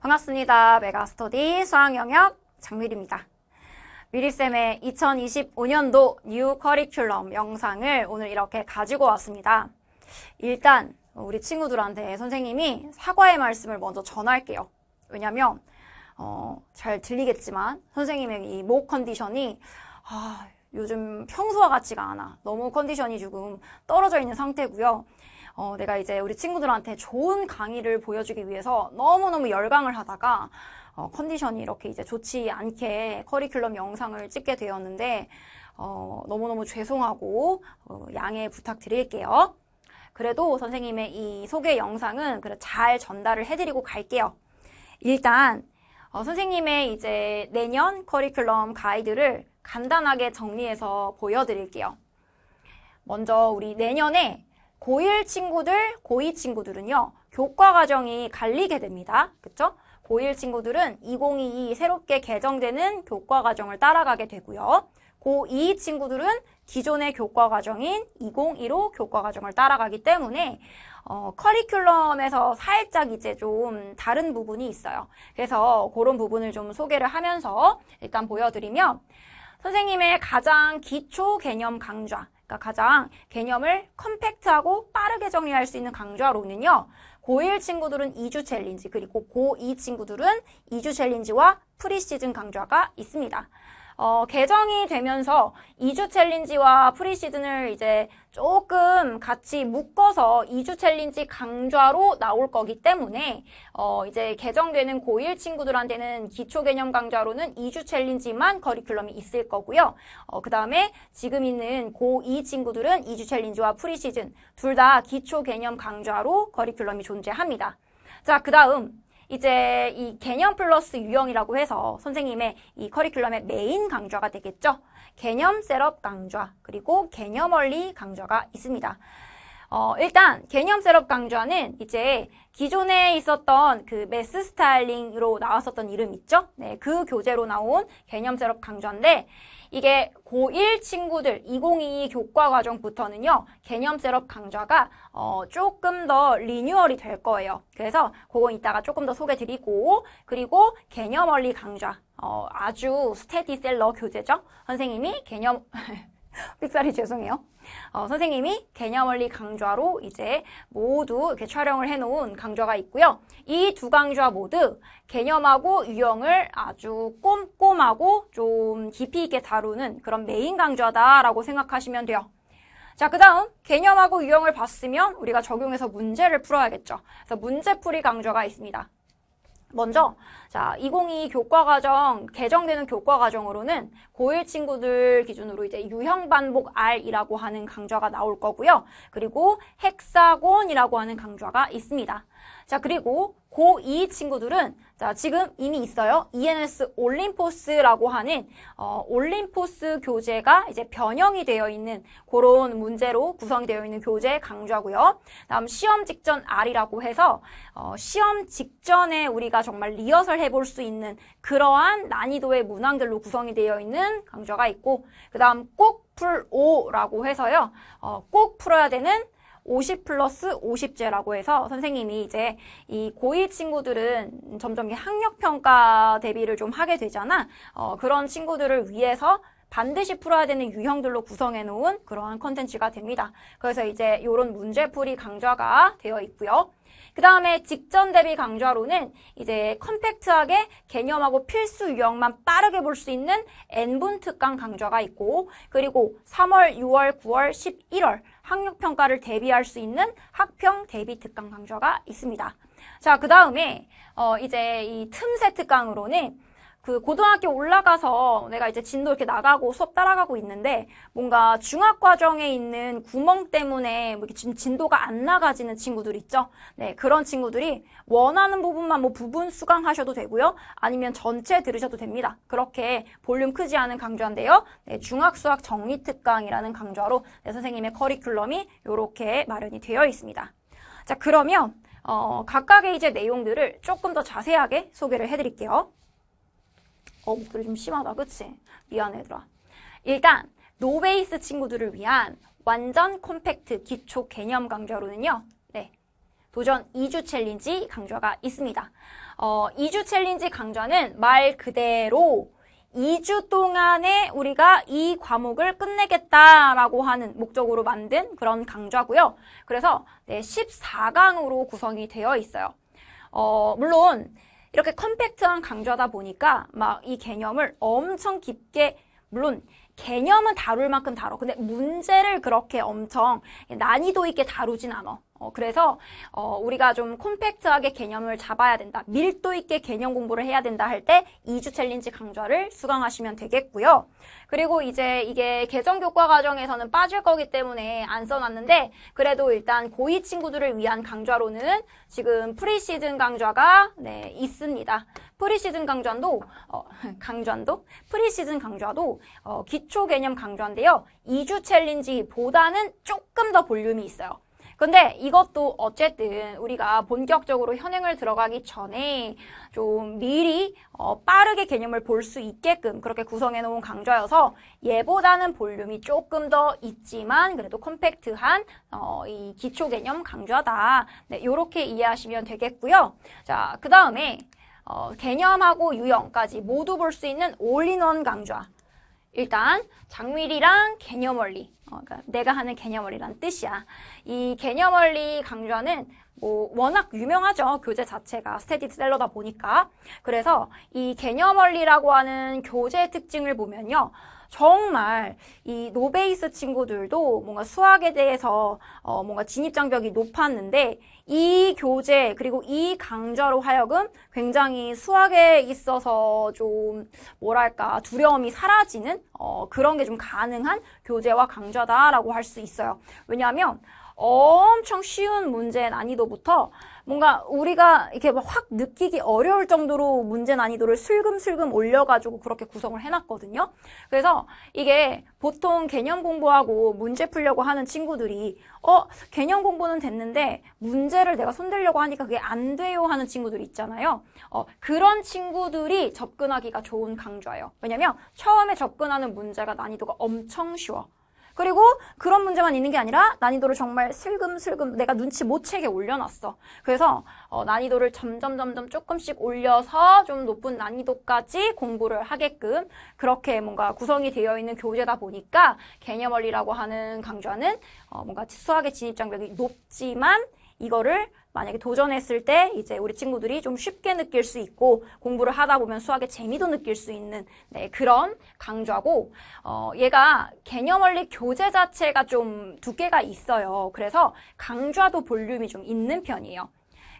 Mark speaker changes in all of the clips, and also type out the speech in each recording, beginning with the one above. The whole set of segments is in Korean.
Speaker 1: 반갑습니다. 메가스터디 수학 영역 장미리입니다. 미리쌤의 2025년도 뉴 커리큘럼 영상을 오늘 이렇게 가지고 왔습니다. 일단 우리 친구들한테 선생님이 사과의 말씀을 먼저 전할게요. 왜냐면 어, 잘 들리겠지만 선생님의 이목 컨디션이 아, 요즘 평소와 같지가 않아. 너무 컨디션이 조금 떨어져 있는 상태고요. 어, 내가 이제 우리 친구들한테 좋은 강의를 보여주기 위해서 너무너무 열광을 하다가 어, 컨디션이 이렇게 이제 좋지 않게 커리큘럼 영상을 찍게 되었는데 어, 너무너무 죄송하고 어, 양해 부탁드릴게요. 그래도 선생님의 이 소개 영상은 그래 잘 전달을 해드리고 갈게요. 일단 어, 선생님의 이제 내년 커리큘럼 가이드를 간단하게 정리해서 보여드릴게요. 먼저 우리 내년에 고1 친구들, 고2 친구들은요. 교과 과정이 갈리게 됩니다. 그쵸 고1 친구들은 2022 새롭게 개정되는 교과 과정을 따라가게 되고요. 고2 친구들은 기존의 교과 과정인 2015 교과 과정을 따라가기 때문에 어, 커리큘럼에서 살짝 이제 좀 다른 부분이 있어요. 그래서 그런 부분을 좀 소개를 하면서 일단 보여드리면 선생님의 가장 기초 개념 강좌 그러니까 가장 개념을 컴팩트하고 빠르게 정리할 수 있는 강좌로는요. 고1 친구들은 2주 챌린지 그리고 고2 친구들은 2주 챌린지와 프리시즌 강좌가 있습니다. 어, 개정이 되면서 2주 챌린지와 프리시즌을 이제 조금 같이 묶어서 2주 챌린지 강좌로 나올 거기 때문에 어, 이제 개정되는 고1 친구들한테는 기초 개념 강좌로는 2주 챌린지만 커리큘럼이 있을 거고요. 어, 그 다음에 지금 있는 고2 친구들은 2주 챌린지와 프리시즌 둘 다 기초 개념 강좌로 커리큘럼이 존재합니다. 자, 그 다음 이제 이 개념 플러스 유형이라고 해서 선생님의 이 커리큘럼의 메인 강좌가 되겠죠. 개념 셋업 강좌, 그리고 개념 원리 강좌가 있습니다. 어, 일단 개념 셋업 강좌는 이제 기존에 있었던 그 메스 스타일링으로 나왔었던 이름 있죠? 네, 그 교재로 나온 개념 셋업 강좌인데 이게 고1 친구들 2022 교과 과정부터는요. 개념 셋업 강좌가 어, 조금 더 리뉴얼이 될 거예요. 그래서 그건 이따가 조금 더 소개 드리고 그리고 개념 원리 강좌 어, 아주 스테디셀러 교재죠? 선생님이 개념 삑사리 죄송해요. 어, 선생님이 개념 원리 강좌로 이제 모두 이렇게 촬영을 해놓은 강좌가 있고요. 이 두 강좌 모두 개념하고 유형을 아주 꼼꼼하고 좀 깊이 있게 다루는 그런 메인 강좌다라고 생각하시면 돼요. 자, 그 다음 개념하고 유형을 봤으면 우리가 적용해서 문제를 풀어야겠죠. 그래서 문제풀이 강좌가 있습니다. 먼저 자, 2022 교과과정 개정되는 교과과정으로는 고1 친구들 기준으로 이제 유형 반복 R이라고 하는 강좌가 나올 거고요. 그리고 헥사곤이라고 하는 강좌가 있습니다. 자, 그리고 고2 친구들은 자, 지금 이미 있어요. ENS 올림포스라고 하는 어, 올림포스 교재가 이제 변형이 되어 있는 그런 문제로 구성되어 있는 교재 강조하고요. 다음 시험 직전 R이라고 해서 어, 시험 직전에 우리가 정말 리허설 해볼 수 있는 그러한 난이도의 문항들로 구성이 되어 있는 강좌가 있고 그 다음 꼭 풀 O라고 해서요. 어, 꼭 풀어야 되는 50 플러스 50제라고 해서 선생님이 이제 이 고2 친구들은 점점 학력평가 대비를 좀 하게 되잖아. 어, 그런 친구들을 위해서 반드시 풀어야 되는 유형들로 구성해 놓은 그러한 컨텐츠가 됩니다. 그래서 이제 이런 문제풀이 강좌가 되어 있고요. 그 다음에 직전 대비 강좌로는 이제 컴팩트하게 개념하고 필수 유형만 빠르게 볼 수 있는 N분 특강 강좌가 있고 그리고 3월, 6월, 9월, 11월 학력평가를 대비할 수 있는 학평 대비 특강 강좌가 있습니다. 자, 그 다음에 어, 이제 이 틈새 특강으로는 그 고등학교 올라가서 내가 이제 진도 이렇게 나가고 수업 따라가고 있는데 뭔가 중학 과정에 있는 구멍 때문에 뭐 이렇게 지금 진도가 안 나가지는 친구들 있죠. 네, 그런 친구들이 원하는 부분만 뭐 부분 수강하셔도 되고요. 아니면 전체 들으셔도 됩니다. 그렇게 볼륨 크지 않은 강좌인데요. 네, 중학 수학 정리 특강이라는 강좌로 네, 선생님의 커리큘럼이 이렇게 마련이 되어 있습니다. 자, 그러면 어, 각각의 이제 내용들을 조금 더 자세하게 소개를 해드릴게요. 어, 목소리 좀 심하다. 그치? 미안해, 얘들아. 일단, 노베이스 친구들을 위한 완전 콤팩트 기초 개념 강좌로는요. 네. 도전 2주 챌린지 강좌가 있습니다. 어, 2주 챌린지 강좌는 말 그대로 2주 동안에 우리가 이 과목을 끝내겠다라고 하는 목적으로 만든 그런 강좌고요. 그래서 네, 14강으로 구성이 되어 있어요. 어, 물론 이렇게 컴팩트한 강좌다 보니까 막 이 개념을 엄청 깊게 물론 개념은 다룰 만큼 다뤄. 근데 문제를 그렇게 엄청 난이도 있게 다루진 않아. 어, 그래서 어, 우리가 좀 콤팩트하게 개념을 잡아야 된다. 밀도 있게 개념 공부를 해야 된다 할 때 2주 챌린지 강좌를 수강하시면 되겠고요. 그리고 이제 이게 개정 교과 과정에서는 빠질 거기 때문에 안 써놨는데 그래도 일단 고2 친구들을 위한 강좌로는 지금 프리시즌 강좌가 네, 있습니다. 프리시즌 강좌도 어, 강좌도 프리시즌 강좌도 어, 기초 개념 강좌인데요. 2주 챌린지보다는 조금 더 볼륨이 있어요. 근데 이것도 어쨌든 우리가 본격적으로 현행을 들어가기 전에 좀 미리 어, 빠르게 개념을 볼 수 있게끔 그렇게 구성해 놓은 강좌여서 얘보다는 볼륨이 조금 더 있지만 그래도 컴팩트한 어, 이 기초 개념 강좌다. 네, 요렇게 이해하시면 되겠고요. 자, 그 다음에 어, 개념하고 유형까지 모두 볼 수 있는 올인원 강좌. 일단 장미리랑 개념원리 어, 그러니까 내가 하는 개념원리란 뜻이야. 이 개념원리 강좌는 뭐 워낙 유명하죠. 교재 자체가 스테디셀러다 보니까. 그래서 이 개념원리라고 하는 교재의 특징을 보면요. 정말 이 노베이스 친구들도 뭔가 수학에 대해서 어 뭔가 진입 장벽이 높았는데 이 교재 그리고 이 강좌로 하여금 굉장히 수학에 있어서 좀 뭐랄까 두려움이 사라지는 어, 그런 게 좀 가능한 교재와 강좌다라고 할 수 있어요. 왜냐하면 엄청 쉬운 문제 난이도부터 뭔가 우리가 이렇게 확 느끼기 어려울 정도로 문제 난이도를 슬금슬금 올려가지고 그렇게 구성을 해놨거든요. 그래서 이게 보통 개념 공부하고 문제 풀려고 하는 친구들이 어 개념 공부는 됐는데 문제를 내가 손대려고 하니까 그게 안 돼요 하는 친구들이 있잖아요. 어 그런 친구들이 접근하기가 좋은 강좌예요. 왜냐면 처음에 접근하는 있는 문제가 난이도가 엄청 쉬워. 그리고 그런 문제만 있는 게 아니라 난이도를 정말 슬금슬금 내가 눈치 못 채게 올려놨어. 그래서 어, 난이도를 점점 점점 조금씩 올려서 좀 높은 난이도까지 공부를 하게끔 그렇게 뭔가 구성이 되어 있는 교재다 보니까 개념원리라고 하는 강좌는 어, 뭔가 수학의 진입장벽이 높지만 이거를 만약에 도전했을 때 이제 우리 친구들이 좀 쉽게 느낄 수 있고 공부를 하다 보면 수학의 재미도 느낄 수 있는 네, 그런 강좌고 어, 얘가 개념 원리 교재 자체가 좀 두께가 있어요. 그래서 강좌도 볼륨이 좀 있는 편이에요.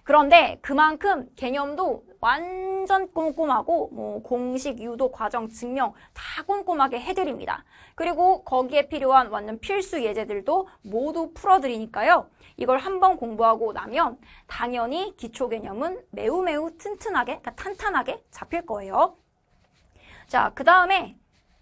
Speaker 1: 그런데 그만큼 개념도 완전 꼼꼼하고 뭐 공식 유도 과정 증명 다 꼼꼼하게 해드립니다. 그리고 거기에 필요한 완전 필수 예제들도 모두 풀어드리니까요. 이걸 한 번 공부하고 나면 당연히 기초 개념은 매우 매우 튼튼하게, 그러니까 탄탄하게 잡힐 거예요. 자, 그 다음에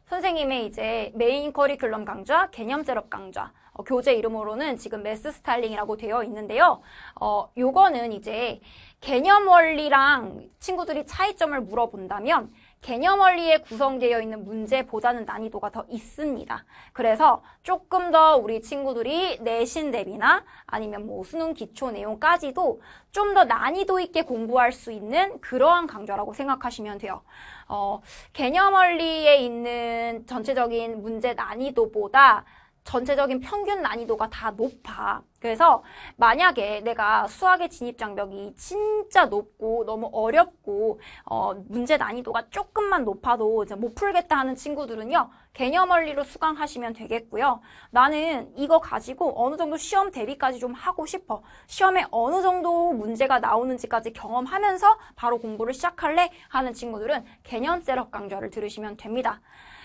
Speaker 1: 선생님의 이제 메인 커리큘럼 강좌, 개념 제럽 강좌, 어, 교재 이름으로는 지금 메스 스타일링이라고 되어 있는데요. 어, 요거는 이제 개념 원리랑 친구들이 차이점을 물어본다면 개념 원리에 구성되어 있는 문제보다는 난이도가 더 있습니다. 그래서 조금 더 우리 친구들이 내신 대비나 아니면 뭐 수능 기초 내용까지도 좀 더 난이도 있게 공부할 수 있는 그러한 강좌라고 생각하시면 돼요. 어, 개념 원리에 있는 전체적인 문제 난이도보다 전체적인 평균 난이도가 다 높아. 그래서 만약에 내가 수학의 진입 장벽이 진짜 높고 너무 어렵고 어, 문제 난이도가 조금만 높아도 이제 못 풀겠다 하는 친구들은요 개념 원리로 수강하시면 되겠고요 나는 이거 가지고 어느 정도 시험 대비까지 좀 하고 싶어 시험에 어느 정도 문제가 나오는지까지 경험하면서 바로 공부를 시작할래 하는 친구들은 개념 셋업 강좌를 들으시면 됩니다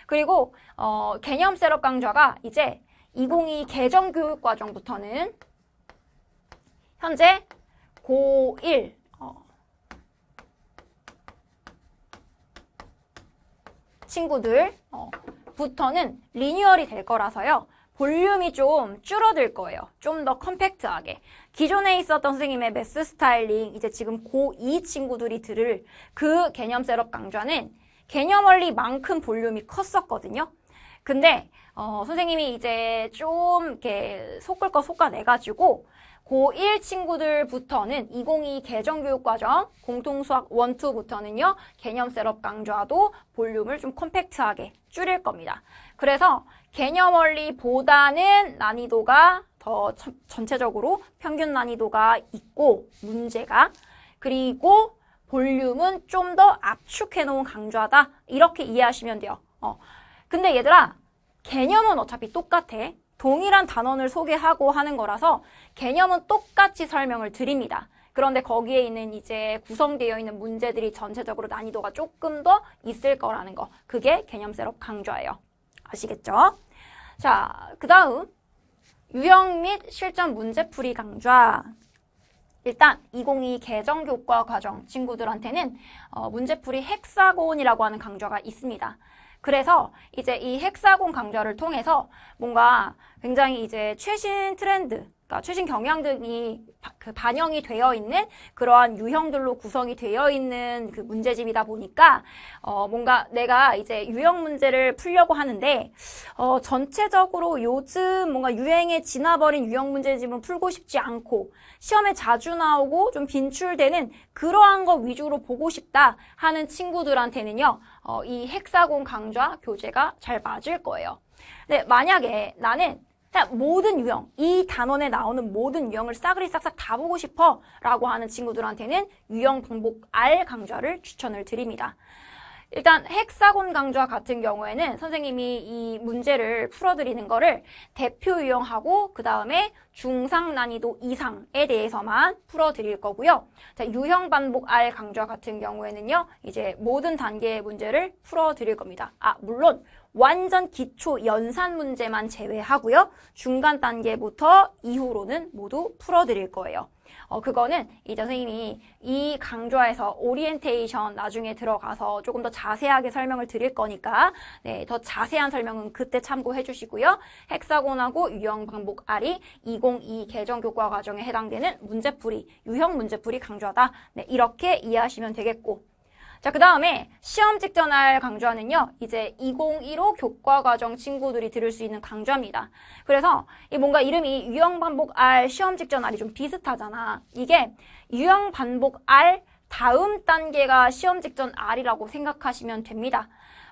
Speaker 1: 그리고 어, 개념 셋업 강좌가 이제 2022 개정 교육과정부터는 현재 고1 어, 친구들부터는 어, 리뉴얼이 될 거라서요. 볼륨이 좀 줄어들 거예요. 좀 더 컴팩트하게. 기존에 있었던 선생님의 매스 스타일링, 이제 지금 고2 친구들이 들을 그 개념 셋업 강좌는 개념 원리만큼 볼륨이 컸었거든요. 근데 어, 선생님이 이제 좀 이렇게 속을 거속아내가지고 고1 친구들부터는 2022 개정교육과정 공통수학 1, 2부터는요. 개념 셋업 강좌도 볼륨을 좀 컴팩트하게 줄일 겁니다. 그래서 개념 원리보다는 난이도가 더 전체적으로 평균 난이도가 있고 문제가 그리고 볼륨은 좀 더 압축해 놓은 강좌다 이렇게 이해하시면 돼요. 어. 근데 얘들아 개념은 어차피 똑같아. 동일한 단원을 소개하고 하는 거라서 개념은 똑같이 설명을 드립니다. 그런데 거기에 있는 이제 구성되어 있는 문제들이 전체적으로 난이도가 조금 더 있을 거라는 거. 그게 개념세로 강조예요 아시겠죠? 자, 그 다음 유형 및 실전 문제풀이 강좌. 일단 2022 개정 교과 과정 친구들한테는 어, 문제풀이 핵사곤이라고 하는 강좌가 있습니다. 그래서 이제 이 헥사곤 강좌를 통해서 뭔가 굉장히 이제 최신 트렌드 그러니까 최신 경향 등이 바, 그 반영이 되어 있는 그러한 유형들로 구성이 되어 있는 그 문제집이다 보니까 어, 뭔가 내가 이제 유형 문제를 풀려고 하는데 어, 전체적으로 요즘 뭔가 유행에 지나버린 유형 문제집은 풀고 싶지 않고 시험에 자주 나오고 좀 빈출되는 그러한 거 위주로 보고 싶다 하는 친구들한테는요 어, 이 핵사공 강좌 교재가 잘 맞을 거예요. 네, 만약에 나는 모든 유형, 이 단원에 나오는 모든 유형을 싸그리 싹싹 다 보고 싶어 라고 하는 친구들한테는 유형 반복 R 강좌를 추천을 드립니다. 일단 헥사곤 강좌 같은 경우에는 선생님이 이 문제를 풀어드리는 거를 대표 유형하고 그 다음에 중상 난이도 이상에 대해서만 풀어드릴 거고요. 자, 유형 반복 R 강좌 같은 경우에는요. 이제 모든 단계의 문제를 풀어드릴 겁니다. 아 물론 완전 기초 연산 문제만 제외하고요. 중간 단계부터 이후로는 모두 풀어드릴 거예요. 어, 그거는 이제 선생님이 이 강좌에서 오리엔테이션 나중에 들어가서 조금 더 자세하게 설명을 드릴 거니까 네, 더 자세한 설명은 그때 참고해 주시고요. 헥사곤하고 유형 방복 R이 202 개정 교과 과정에 해당되는 문제풀이, 유형 문제풀이 강좌다. 네, 이렇게 이해하시면 되겠고 자, 그 다음에 시험 직전 날 강좌는요. 이제 2015 교과과정 친구들이 들을 수 있는 강좌입니다. 그래서 이 뭔가 이름이 유형반복 R 시험 직전 R이 좀 비슷하잖아. 이게 유형반복 R 다음 단계가 시험 직전 R이라고 생각하시면 됩니다.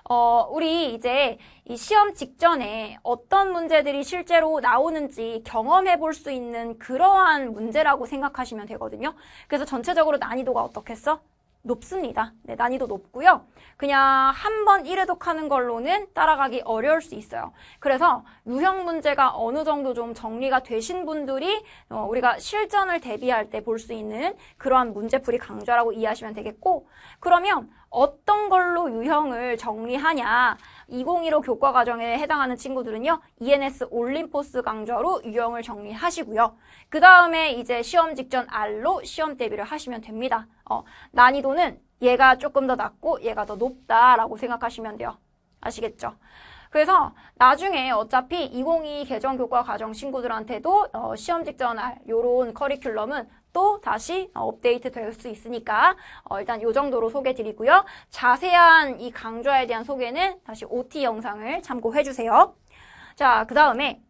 Speaker 1: 어, 우리 이제 이 시험 직전에 어떤 문제들이 실제로 나오는지 경험해 볼 수 있는 그러한 문제라고 생각하시면 되거든요. 그래서 전체적으로 난이도가 어떻겠어? 높습니다. 네, 난이도 높고요. 그냥 한번 1회독하는 걸로는 따라가기 어려울 수 있어요. 그래서 유형 문제가 어느 정도 좀 정리가 되신 분들이 어, 우리가 실전을 대비할 때 볼 수 있는 그러한 문제풀이 강좌라고 이해하시면 되겠고 그러면 어떤 걸로 유형을 정리하냐 2015 교과 과정에 해당하는 친구들은요. ENS 올림포스 강좌로 유형을 정리하시고요. 그 다음에 이제 시험 직전 R로 시험 대비를 하시면 됩니다. 어, 난이도는 얘가 조금 더 낮고 얘가 더 높다라고 생각하시면 돼요. 아시겠죠? 그래서 나중에 어차피 2022 개정 교과 과정 친구들한테도 어, 시험 직전 알 요런 커리큘럼은 또 다시 어, 업데이트 될 수 있으니까 어, 일단 이 정도로 소개 드리고요. 자세한 이 강좌에 대한 소개는 다시 OT 영상을 참고해 주세요. 자, 그 다음에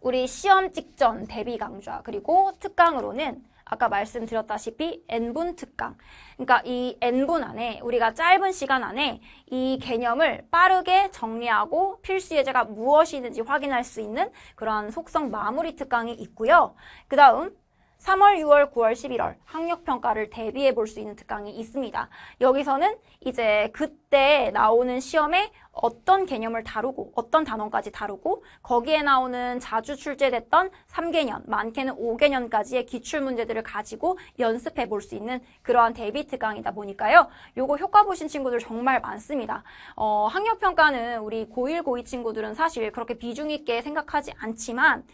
Speaker 1: 우리 시험 직전 대비 강좌 그리고 특강으로는 아까 말씀드렸다시피 n분 특강. 그러니까 이 n분 안에 우리가 짧은 시간 안에 이 개념을 빠르게 정리하고 필수 예제가 무엇이 있는지 확인할 수 있는 그런 속성 마무리 특강이 있고요. 그 다음 3월, 6월, 9월, 11월 학력 평가를 대비해 볼 수 있는 특강이 있습니다. 여기서는 이제 그때 나오는 시험에 어떤 개념을 다루고 어떤 단원까지 다루고 거기에 나오는 자주 출제됐던 3개년, 많게는 5개년까지의 기출 문제들을 가지고 연습해 볼 수 있는 그러한 대비 특강이다 보니까요. 요거 효과 보신 친구들 정말 많습니다. 어, 학력 평가는 우리 고1, 고2 친구들은 사실 그렇게 비중 있게 생각하지 않지만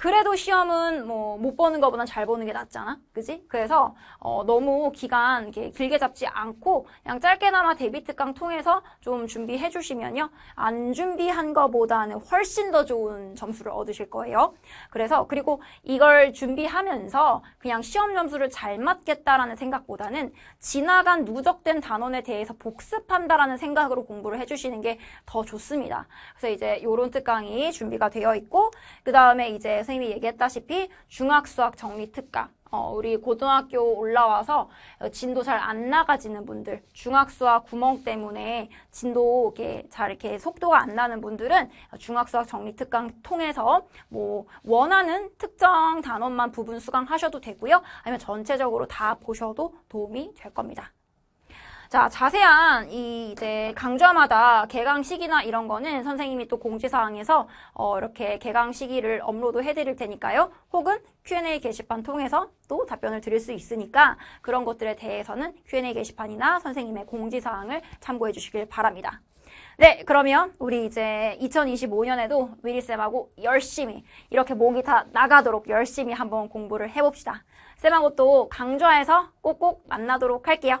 Speaker 1: 그래도 시험은 뭐 못 보는 것보단 잘 보는 게 낫잖아, 그지? 그래서 어, 너무 기간 이렇게 길게 잡지 않고 그냥 짧게나마 대비 특강 통해서 좀 준비해 주시면요, 안 준비한 것보다는 훨씬 더 좋은 점수를 얻으실 거예요. 그래서 그리고 이걸 준비하면서 그냥 시험 점수를 잘 맞겠다라는 생각보다는 지나간 누적된 단원에 대해서 복습한다라는 생각으로 공부를 해주시는 게 더 좋습니다. 그래서 이제 요런 특강이 준비가 되어 있고 그 다음에 이제 선생님이 얘기했다시피 중학수학 정리특강 어, 우리 고등학교 올라와서 진도 잘 안 나가지는 분들, 중학수학 구멍 때문에 진도 이렇게 잘 이렇게 속도가 안 나는 분들은 중학수학 정리특강 통해서 뭐 원하는 특정 단원만 부분 수강하셔도 되고요. 아니면 전체적으로 다 보셔도 도움이 될 겁니다. 자, 자세한 이 이제 강좌마다 개강 시기나 이런 거는 선생님이 또 공지사항에서 어, 이렇게 개강 시기를 업로드 해드릴 테니까요. 혹은 Q&A 게시판 통해서 또 답변을 드릴 수 있으니까 그런 것들에 대해서는 Q&A 게시판이나 선생님의 공지사항을 참고해 주시길 바랍니다. 네, 그러면 우리 이제 2025년에도 위리쌤하고 열심히 이렇게 목이 다 나가도록 열심히 한번 공부를 해봅시다. 쌤하고 또 강좌에서 꼭꼭 만나도록 할게요.